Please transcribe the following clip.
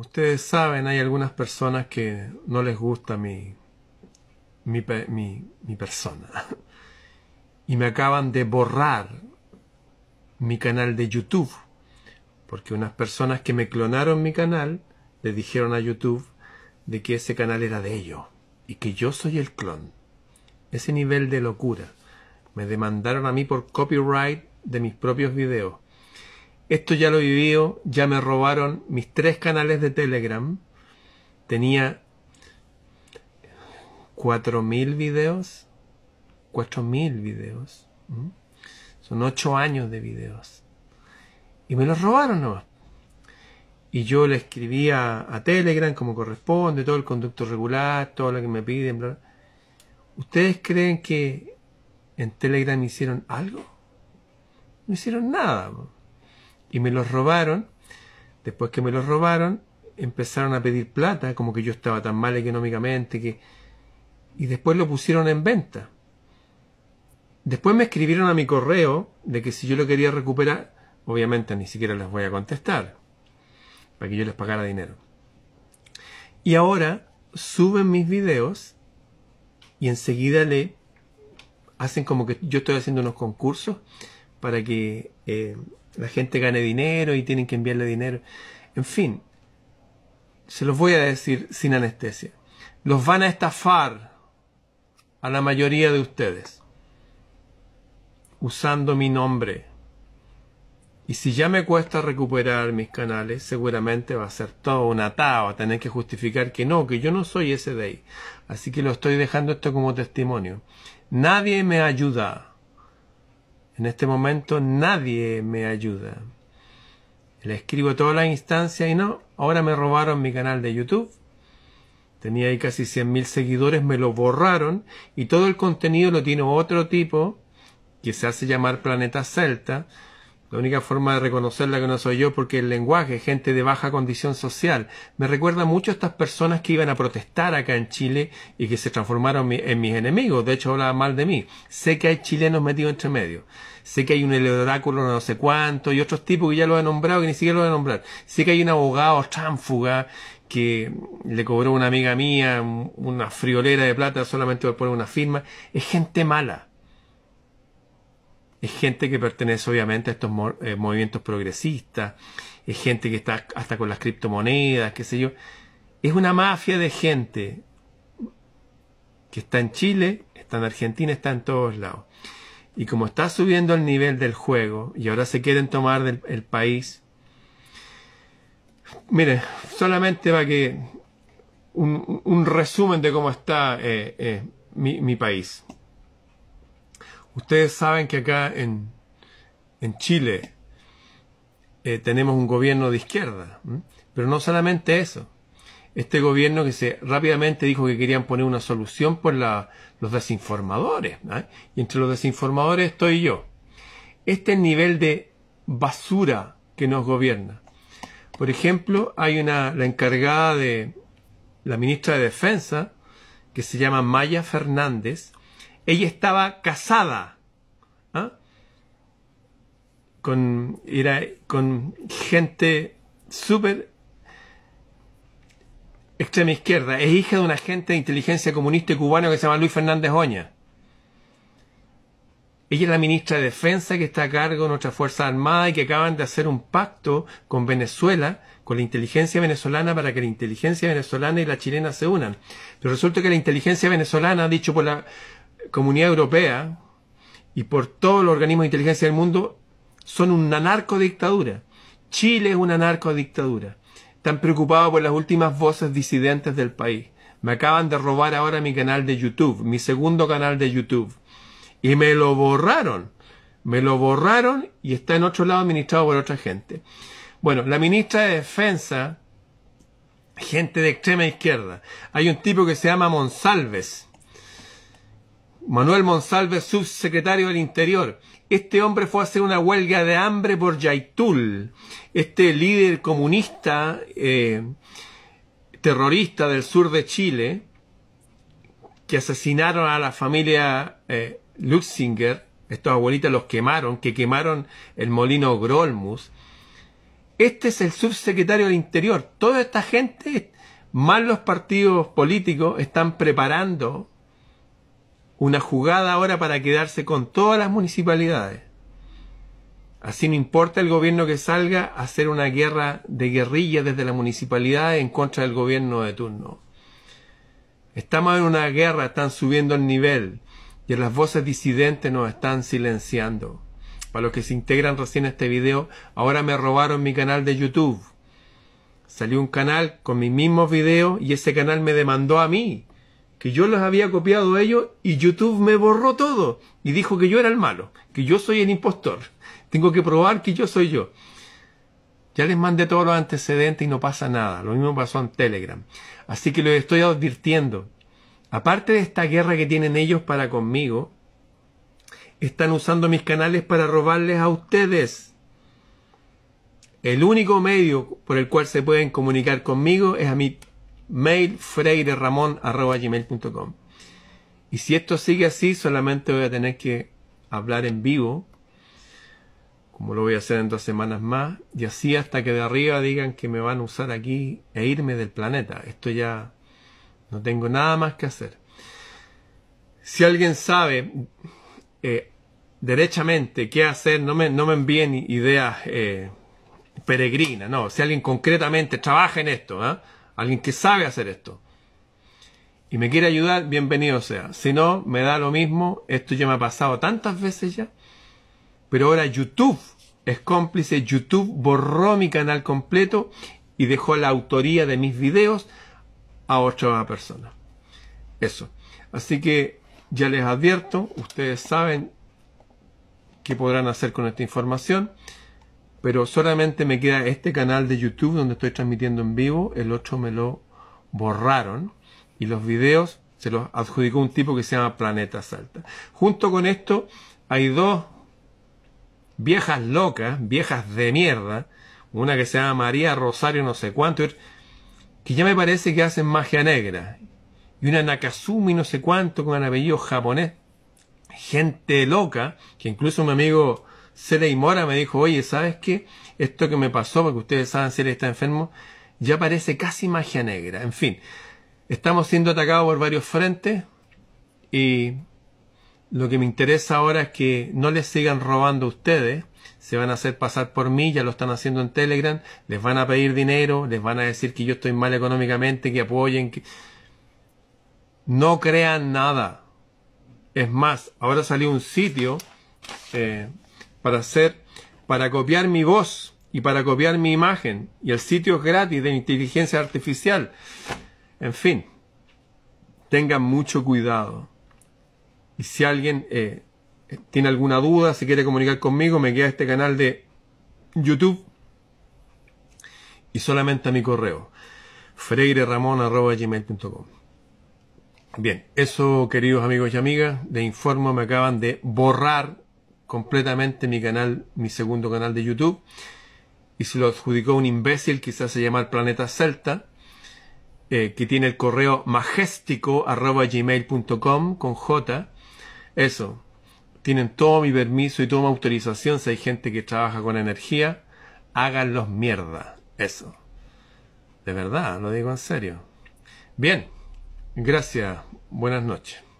ustedes saben, hay algunas personas que no les gusta mi, mi, mi, mi persona. Y me acaban de borrar mi canal de YouTube. Porque unas personas que me clonaron mi canal le dijeron a YouTube de que ese canal era de ellos y que yo soy el clon. Ese nivel de locura. Me demandaron a mí por copyright de mis propios videos. Esto ya lo he vivido, ya me robaron mis tres canales de Telegram. Tenía 4.000 videos. 4.000 videos. Son ocho años de videos. Y me los robaron nomás. Y yo le escribía a Telegram como corresponde, todo el conducto regular, todo lo que me piden. ¿Ustedes creen que en Telegram hicieron algo? No hicieron nada y me los robaron. Después que me los robaron, empezaron a pedir plata, como que yo estaba tan mal económicamente que y después lo pusieron en venta. Después me escribieron a mi correo de que si yo lo quería recuperar, obviamente ni siquiera les voy a contestar, para que yo les pagara dinero. Y ahora suben mis videos y enseguida le hacen como que yo estoy haciendo unos concursos para que eh, la gente gane dinero y tienen que enviarle dinero. En fin, se los voy a decir sin anestesia. Los van a estafar a la mayoría de ustedes usando mi nombre. Y si ya me cuesta recuperar mis canales, seguramente va a ser todo un atado a tener que justificar que no, que yo no soy ese de ahí. Así que lo estoy dejando esto como testimonio. Nadie me ayuda en este momento nadie me ayuda. Le escribo todas las instancias y no, ahora me robaron mi canal de YouTube. Tenía ahí casi 100.000 seguidores, me lo borraron y todo el contenido lo tiene otro tipo que se hace llamar Planeta Celta, la única forma de reconocerla que no soy yo porque el lenguaje, gente de baja condición social, me recuerda mucho a estas personas que iban a protestar acá en Chile y que se transformaron en mis enemigos, de hecho hablaban mal de mí. Sé que hay chilenos metidos entre medio. Sé que hay un oráculo no sé cuánto y otros tipos que ya lo he nombrado y ni siquiera lo he nombrar. Sé que hay un abogado tránfuga que le cobró una amiga mía una friolera de plata solamente por poner una firma. Es gente mala es gente que pertenece obviamente a estos eh, movimientos progresistas, es gente que está hasta con las criptomonedas, qué sé yo. Es una mafia de gente que está en Chile, está en Argentina, está en todos lados. Y como está subiendo el nivel del juego y ahora se quieren tomar del el país, mire solamente va que un, resumen de cómo está eh, eh, mi, mi, país. Ustedes saben que acá en, Chile eh, tenemos un gobierno de izquierda, pero no solamente eso. Este gobierno que se rápidamente dijo que querían poner una solución por los desinformadores. ¿ah? Y entre los desinformadores estoy yo. Este es el nivel de basura que nos gobierna. Por ejemplo, hay una, la encargada de la ministra de Defensa, que se llama Maya Fernández, ella estaba casada ¿ah? con, era, con gente súper extrema izquierda. Es hija de un agente de inteligencia comunista cubano que se llama Luis Fernández Oña. Ella es la ministra de Defensa que está a cargo de nuestra fuerza armada y que acaban de hacer un pacto con Venezuela, con la inteligencia venezolana, para que la inteligencia venezolana y la chilena se unan. Pero resulta que la inteligencia venezolana, dicho por la comunidad europea y por todos los organismos de inteligencia del mundo son una narcodictadura. Chile es una narcodictadura. Están preocupados por las últimas voces disidentes del país. Me acaban de robar ahora mi canal de YouTube, mi segundo canal de YouTube. Y me lo borraron. Me lo borraron y está en otro lado administrado por otra gente. Bueno, la ministra de Defensa, gente de extrema izquierda. Hay un tipo que se llama Monsalves Manuel Monsalve, subsecretario del Interior. Este hombre fue a hacer una huelga de hambre por Yaitul. Este líder comunista, eh, terrorista del sur de Chile, que asesinaron a la familia eh, Lutzinger, Luxinger, estos abuelitos los quemaron, que quemaron el molino Grolmus. Este es el subsecretario del Interior. Toda esta gente, más los partidos políticos, están preparando una jugada ahora para quedarse con todas las municipalidades. Así no importa el gobierno que salga a hacer una guerra de guerrilla desde la municipalidad en contra del gobierno de turno. Estamos en una guerra, están subiendo el nivel y las voces disidentes nos están silenciando. Para los que se integran recién a este video, ahora me robaron mi canal de YouTube. Salió un canal con mis mismos videos y ese canal me demandó a mí que yo los había copiado a ellos y YouTube me borró todo y dijo que yo era el malo, que yo soy el impostor. Tengo que probar que yo soy yo. Ya les mandé todos los antecedentes y no pasa nada. Lo mismo pasó en Telegram. Así que les estoy advirtiendo. Aparte de esta guerra que tienen ellos para conmigo, están usando mis canales para robarles a ustedes. El único medio por el cual se pueden comunicar conmigo es a mí mail Y si esto sigue así, solamente voy a tener que hablar en vivo, como lo voy a hacer en dos semanas más, y así hasta que de arriba digan que me van a usar aquí e irme del planeta. Esto ya no tengo nada más que hacer. Si alguien sabe eh, derechamente qué hacer, no me, no me envíen ideas eh, peregrinas, no, si alguien concretamente trabaja en esto, ¿ah? alguien que sabe hacer esto y me quiere ayudar, bienvenido sea. Si no, me da lo mismo, esto ya me ha pasado tantas veces ya. Pero ahora YouTube es cómplice, YouTube borró mi canal completo y dejó la autoría de mis videos a otra persona. Eso. Así que ya les advierto, ustedes saben qué podrán hacer con esta información pero solamente me queda este canal de YouTube donde estoy transmitiendo en vivo, el otro me lo borraron y los videos se los adjudicó un tipo que se llama Planeta Salta. Junto con esto hay dos viejas locas, viejas de mierda, una que se llama María Rosario no sé cuánto, que ya me parece que hacen magia negra, y una Nakazumi no sé cuánto con un apellido japonés, gente loca, que incluso mi amigo Cera Mora me dijo, oye, ¿sabes qué? Esto que me pasó, porque ustedes saben, Cera está enfermo, ya parece casi magia negra. En fin, estamos siendo atacados por varios frentes y lo que me interesa ahora es que no les sigan robando a ustedes, se van a hacer pasar por mí, ya lo están haciendo en Telegram, les van a pedir dinero, les van a decir que yo estoy mal económicamente, que apoyen, No crean nada. Es más, ahora salió un sitio eh, para hacer, para copiar mi voz y para copiar mi imagen. Y el sitio es gratis de inteligencia artificial. En fin, tengan mucho cuidado. Y si alguien eh, tiene alguna duda, si quiere comunicar conmigo, me queda este canal de YouTube y solamente a mi correo freireramon.com. Bien, eso queridos amigos y amigas de informo, me acaban de borrar completamente mi canal, mi segundo canal de YouTube, y se lo adjudicó un imbécil, quizás se llama el Planeta Celta, eh, que tiene el correo majestico arroba gmail.com con J. Eso, tienen todo mi permiso y toda mi autorización. Si hay gente que trabaja con energía, háganlos mierda. Eso. De verdad, lo digo en serio. Bien, gracias. Buenas noches.